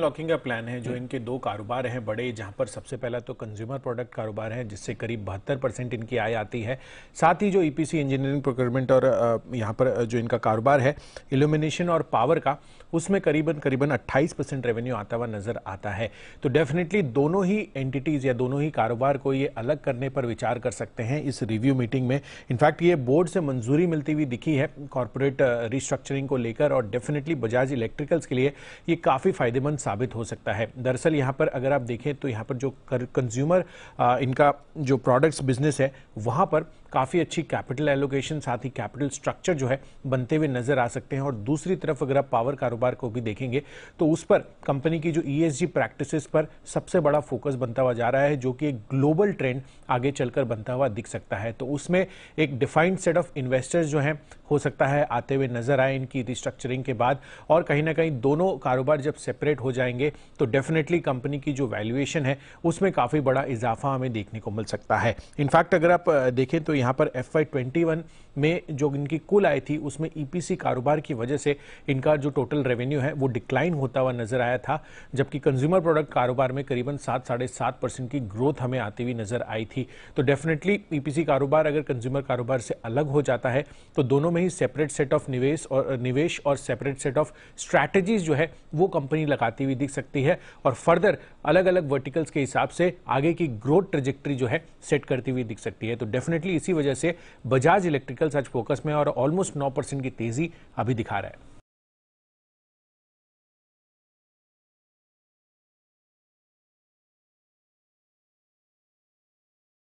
Locking का plan है जो हम्म। इनके दो कारोबार हैं बड़े जहां पर सबसे पहला तो कंज्यूमर प्रोडक्ट कारोबार है जिससे करीब बहत्तर परसेंट इनकी आय आती है साथ ही जो ईपीसी इंजीनियरिंग प्रोक्योरमेंट और यहां पर जो इनका कारोबार है इल्यूमिनेशन और पावर का उसमें करीबन करीबन 28 परसेंट रेवेन्यू आता हुआ नजर आता है तो डेफिनेटली दोनों ही एंटिटीज़ या दोनों ही कारोबार को ये अलग करने पर विचार कर सकते हैं इस रिव्यू मीटिंग में इनफैक्ट ये बोर्ड से मंजूरी मिलती हुई दिखी है कॉरपोरेट रिस्ट्रक्चरिंग को लेकर और डेफिनेटली बजाज इलेक्ट्रिकल्स के लिए ये काफ़ी फायदेमंद साबित हो सकता है दरअसल यहाँ पर अगर आप देखें तो यहाँ पर जो कर कंज्यूमर इनका जो प्रोडक्ट्स बिजनेस है वहाँ पर काफ़ी अच्छी कैपिटल एलोकेशन साथ ही कैपिटल स्ट्रक्चर जो है बनते हुए नजर आ सकते हैं और दूसरी तरफ अगर आप पावर कारोबार को भी देखेंगे तो उस पर कंपनी की जो ई e प्रैक्टिसेस पर सबसे बड़ा फोकस बनता हुआ जा रहा है जो कि एक ग्लोबल ट्रेंड आगे चलकर बनता हुआ दिख सकता है तो उसमें एक डिफाइंड सेट ऑफ इन्वेस्टर्स जो हैं हो सकता है आते हुए नजर आए इनकी रिस्ट्रक्चरिंग के बाद और कहीं ना कहीं दोनों कारोबार जब सेपरेट हो जाएंगे तो डेफिनेटली कंपनी की जो वैल्यूएशन है उसमें काफ़ी बड़ा इजाफा हमें देखने को मिल सकता है इनफैक्ट अगर आप देखें तो यहाँ पर एफ में जो इनकी कुल आय थी उसमें ईपीसी e कारोबार की वजह से इनका जो टोटल रेवेन्यू है वो डिक्लाइन होता हुआ नजर आया था जबकि कंज्यूमर प्रोडक्ट कारोबार में करीबन सात साढ़े सात परसेंट की ग्रोथ हमें आती हुई नजर आई थी तो डेफिनेटली ईपीसी e कारोबार अगर कंज्यूमर कारोबार से अलग हो जाता है तो दोनों में ही सेपरेट सेट ऑफ निवेश और निवेश और सेपरेट सेट ऑफ स्ट्रैटेजीज जो है वो कंपनी लगाती बढ़ती हुई दिख सकती है और फर्दर अलग अलग वर्टिकल्स के हिसाब से आगे की ग्रोथ ट्रेजेक्ट्री जो है सेट करती हुई दिख सकती है तो डेफिनेटली इसी वजह से बजाज इलेक्ट्रिकल्स आज फोकस में और ऑलमोस्ट नौ परसेंट की तेजी अभी दिखा रहा है